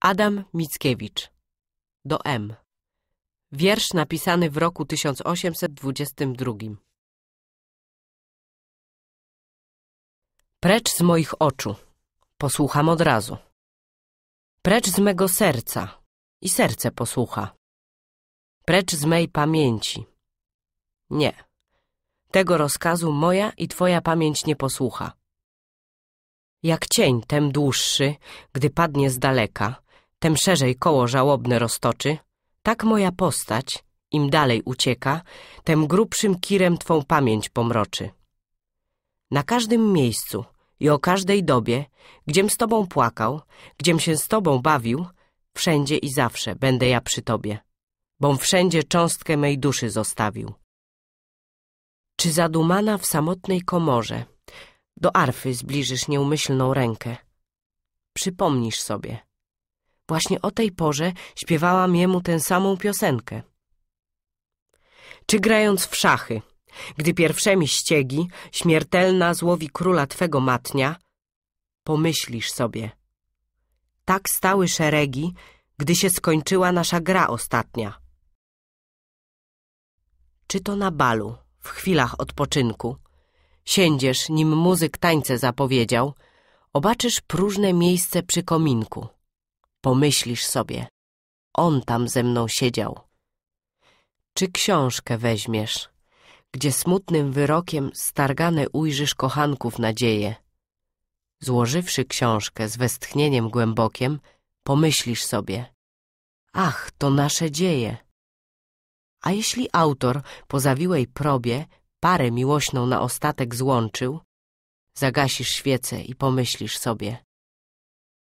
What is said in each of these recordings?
Adam Mickiewicz do M. Wiersz napisany w roku 1822. Precz z moich oczu, posłucham od razu. Precz z mego serca i serce posłucha. Precz z mej pamięci. Nie, tego rozkazu moja i twoja pamięć nie posłucha. Jak cień tem dłuższy, gdy padnie z daleka, tem szerzej koło żałobne roztoczy, tak moja postać, im dalej ucieka, tem grubszym kirem Twą pamięć pomroczy. Na każdym miejscu i o każdej dobie, gdziem z Tobą płakał, gdziem się z Tobą bawił, wszędzie i zawsze będę ja przy Tobie, bom wszędzie cząstkę mej duszy zostawił. Czy zadumana w samotnej komorze do arfy zbliżysz nieumyślną rękę? Przypomnisz sobie – Właśnie o tej porze śpiewałam jemu tę samą piosenkę. Czy grając w szachy, gdy pierwszemi ściegi śmiertelna złowi króla twego matnia, pomyślisz sobie. Tak stały szeregi, gdy się skończyła nasza gra ostatnia. Czy to na balu, w chwilach odpoczynku, siedziesz, nim muzyk tańce zapowiedział, obaczysz próżne miejsce przy kominku. Pomyślisz sobie, on tam ze mną siedział. Czy książkę weźmiesz, gdzie smutnym wyrokiem stargane ujrzysz kochanków nadzieje? Złożywszy książkę z westchnieniem głębokiem, pomyślisz sobie, ach, to nasze dzieje. A jeśli autor po zawiłej probie parę miłośną na ostatek złączył, zagasisz świecę i pomyślisz sobie,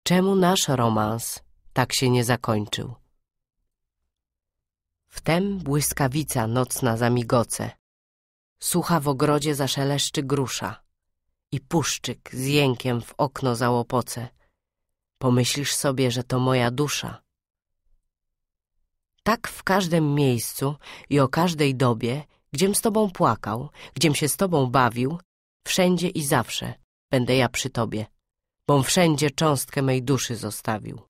Czemu nasz romans tak się nie zakończył? Wtem błyskawica nocna za migoce, Sucha w ogrodzie zaszeleszczy grusza. I puszczyk z jękiem w okno załopoce. Pomyślisz sobie, że to moja dusza. Tak w każdym miejscu i o każdej dobie, gdziem z tobą płakał, gdziem się z tobą bawił, wszędzie i zawsze będę ja przy tobie bom wszędzie cząstkę mej duszy zostawił.